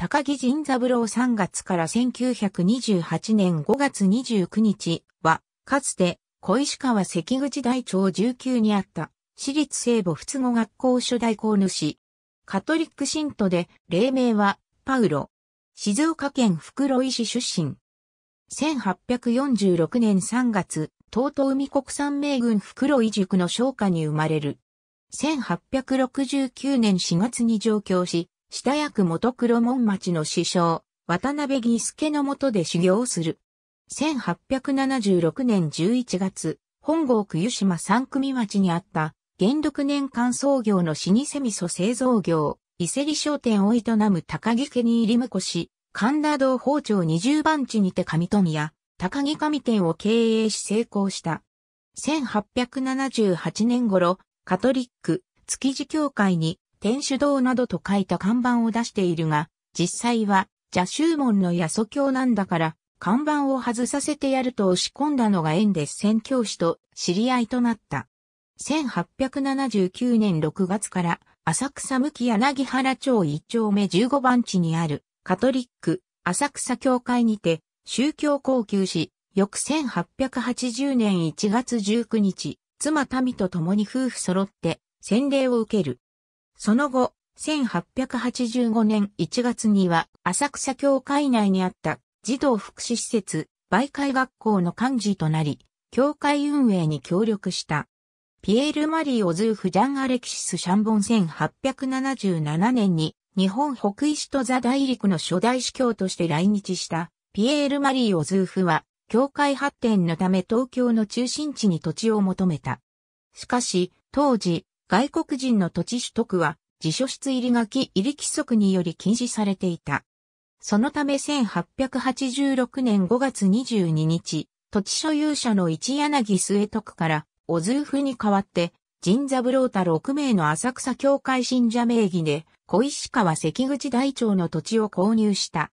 高木仁三郎3月から1928年5月29日は、かつて小石川関口大町19にあった私立聖母仏語学校初代校主。カトリック信徒で、霊名はパウロ。静岡県袋井市出身。1846年3月、東東海国産名軍袋井塾の商家に生まれる。1869年4月に上京し、下役元黒門町の師匠、渡辺義助のもとで修行する。1876年11月、本郷区湯島三組町にあった、元禄年間創業の老舗味噌製造業、伊勢里商店を営む高木家に入り婿し、神田道包丁20番地にて上富屋、高木上店を経営し成功した。1878年頃、カトリック、築地教会に天主堂などと書いた看板を出しているが、実際は、邪宗門の野祖教なんだから、看板を外させてやると押し込んだのが縁で宣教師と知り合いとなった。1879年6月から、浅草向き柳原町一丁目15番地にある、カトリック、浅草教会にて、宗教高級し、翌1880年1月19日、妻民と共に夫婦揃って、洗礼を受ける。その後、1885年1月には浅草教会内にあった児童福祉施設、媒介学校の幹事となり、教会運営に協力した。ピエール・マリー・オズーフ・ジャン・アレキシス・シャンボン1877年に日本北石市と座大陸の初代司教として来日したピエール・マリー・オズーフは教会発展のため東京の中心地に土地を求めた。しかし、当時、外国人の土地取得は、自書室入り書き入り規則により禁止されていた。そのため1886年5月22日、土地所有者の一柳末徳から、小津ふに代わって、神座ブロータ6名の浅草教会信者名義で、小石川関口大町の土地を購入した。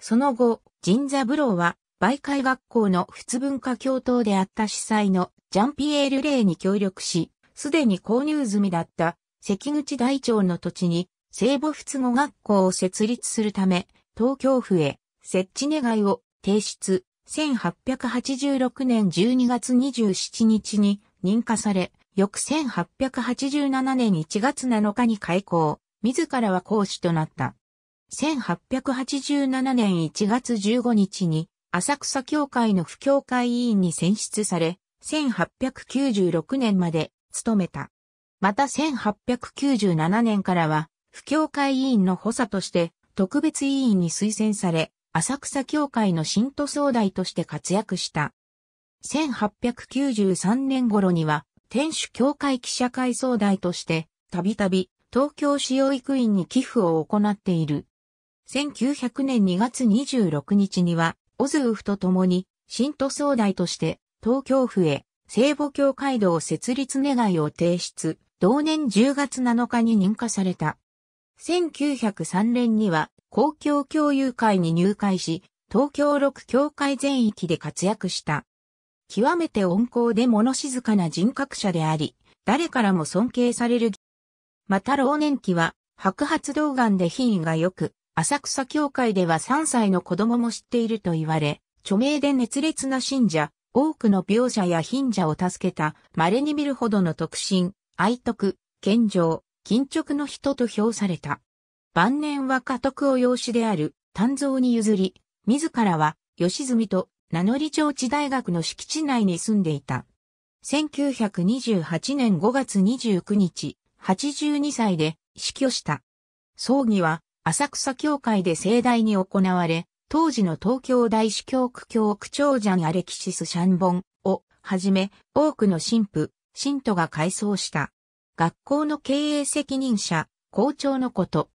その後、神座ブローは、媒介学校の仏文化教頭であった主催のジャンピエール・レイに協力し、すでに購入済みだった関口大町の土地に聖母仏語学校を設立するため、東京府へ設置願いを提出、1886年12月27日に認可され、翌1887年1月7日に開校、自らは講師となった。1887年1月15日に浅草教会の不教会委員に選出され、1896年まで務めた。また1897年からは、不教会委員の補佐として、特別委員に推薦され、浅草教会の信徒総代として活躍した。1893年頃には、天主教会記者会総代として、たびたび、東京市養育院に寄付を行っている。1900年2月26日には、オズウフと共に、新都総代として、東京府へ聖母教会堂設立願いを提出、同年10月7日に認可された。1903年には公共共有会に入会し、東京六教会全域で活躍した。極めて温厚で物静かな人格者であり、誰からも尊敬される。また老年期は白髪動眼で品位が良く、浅草教会では3歳の子供も知っていると言われ、著名で熱烈な信者、多くの病者や貧者を助けた、稀に見るほどの特進、愛徳、健常、緊直の人と評された。晩年は家督を養子である、丹蔵に譲り、自らは、吉住と名乗り町地大学の敷地内に住んでいた。1928年5月29日、82歳で死去した。葬儀は浅草教会で盛大に行われ、当時の東京大主教区教区長ジャン・アレキシス・シャンボンをはじめ多くの神父、信徒が改装した。学校の経営責任者、校長のこと。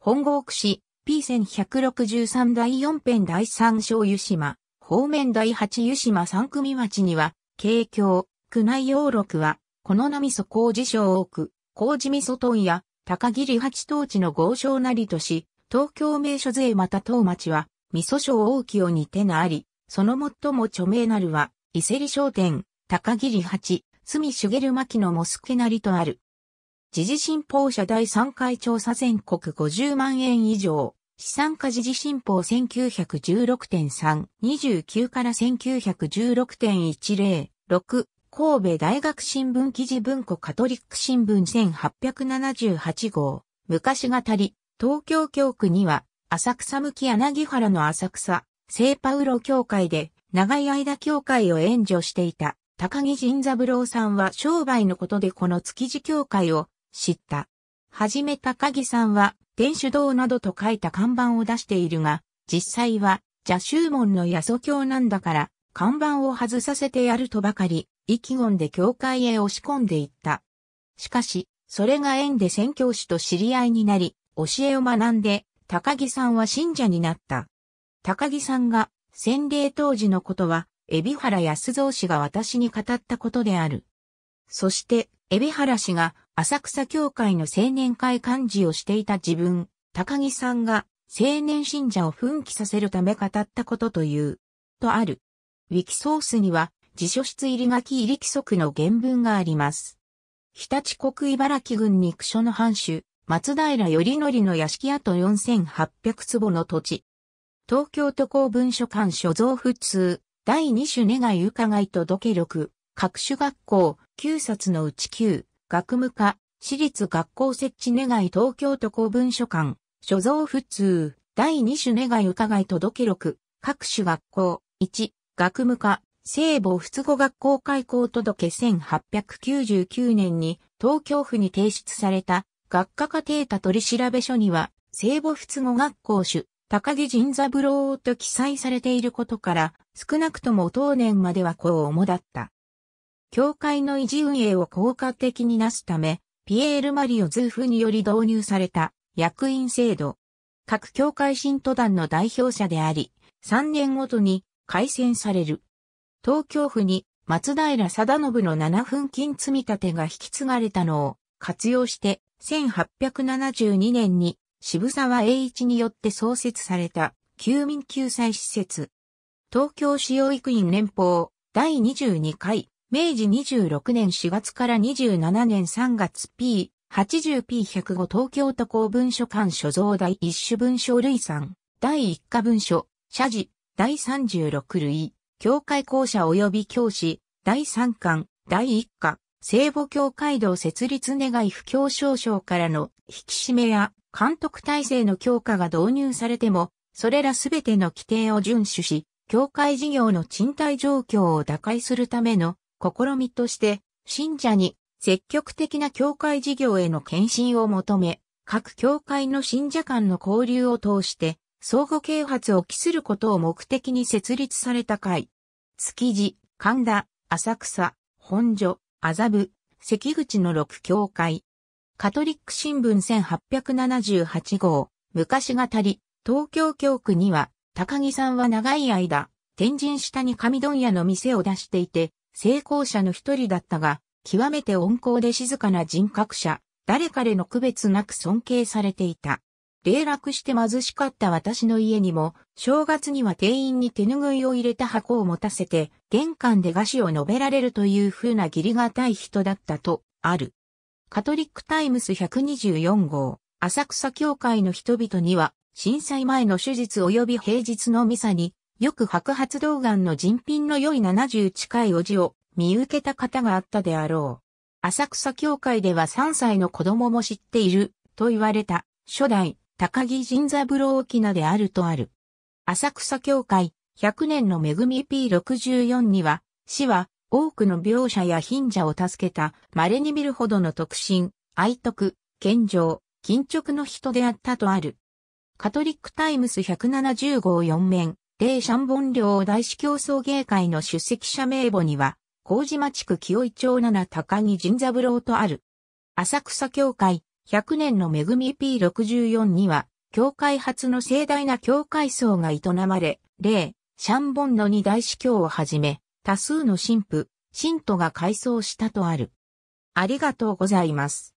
本郷区市 P1163 第4編第3章湯島、方面第8湯島三組町には、京京、区内洋六は、この名味噌工事省多く、工事味噌問や、高切八等地の豪商なりとし、東京名所税また当町は、味噌商大をに手なあり、その最も著名なるは、伊勢里商店、高里八、住茂巻のモスケなりとある。時事新報社第3回調査全国50万円以上、資産家時事新報1916.3、29から1 9 1 6 1 0 6神戸大学新聞記事文庫カトリック新聞1878号、昔語り、東京教区には、浅草向き柳原の浅草、聖パウロ教会で長い間教会を援助していた高木仁三郎さんは商売のことでこの築地教会を知った。はじめ高木さんは天主堂などと書いた看板を出しているが、実際は邪宗門の八祖教なんだから看板を外させてやるとばかり意気込んで教会へ押し込んでいった。しかし、それが縁で宣教師と知り合いになり、教えを学んで、高木さんは信者になった。高木さんが洗礼当時のことは、海老原康造氏が私に語ったことである。そして、海老原氏が浅草教会の青年会幹事をしていた自分、高木さんが青年信者を奮起させるため語ったことという、とある。ウィキソースには、辞書室入り書き入り規則の原文があります。日立国茨城郡に区所の藩主、松平頼則の屋敷跡4800坪の土地。東京都公文書館所蔵普通、第2種願い伺い届け録、各種学校、9冊のうち9、学務課、私立学校設置願い東京都公文書館、所蔵普通、第2種願い伺い届け録、各種学校、1、学務課、聖母仏語学校開校届1899年に東京府に提出された学科家庭た取調書には、聖母仏語学校主、高木神三郎と記載されていることから、少なくとも当年まではこう主だった。教会の維持運営を効果的になすため、ピエール・マリオ・ズーフにより導入された役員制度。各教会信徒団の代表者であり、3年ごとに改選される。東京府に松平定信の7分金積立が引き継がれたのを活用して1872年に渋沢栄一によって創設された休民救済施設。東京市養育院連邦第22回明治26年4月から27年3月 P 80P105 東京都公文書館所蔵第一種文書類産第一課文書社事第36類教会校舎及び教師第3巻第1課聖母教会堂設立願い不教証書からの引き締めや監督体制の強化が導入されても、それらすべての規定を遵守し、教会事業の賃貸状況を打開するための試みとして、信者に積極的な教会事業への献身を求め、各教会の信者間の交流を通して、相互啓発を期することを目的に設立された会。築地、神田、浅草、本所、麻布、関口の六教会。カトリック新聞1878号、昔語り、東京教区には、高木さんは長い間、天神下に神問屋の店を出していて、成功者の一人だったが、極めて温厚で静かな人格者、誰彼の区別なく尊敬されていた。冷落して貧しかった私の家にも、正月には店員に手拭いを入れた箱を持たせて、玄関で菓子を述べられるという風な義理がたい人だったと、ある。カトリックタイムス124号、浅草教会の人々には、震災前の手術及び平日のミサに、よく白髪動眼の人品の良い70近いおじを見受けた方があったであろう。浅草教会では3歳の子供も知っている、と言われた、初代、高木神三郎沖縄であるとある。浅草教会、100年の恵み P64 には、死は、多くの描写や貧者を助けた、稀に見るほどの特進、愛徳、健常、緊直の人であったとある。カトリックタイムス170号4面、霊シャンボン領大司教争迎会の出席者名簿には、麹町区清井町七高木神三郎とある。浅草教会、100年の恵み P64 には、教会発の盛大な教会層が営まれ、例、シャンボンの二大司教をはじめ、多数の神父、信徒が改装したとある。ありがとうございます。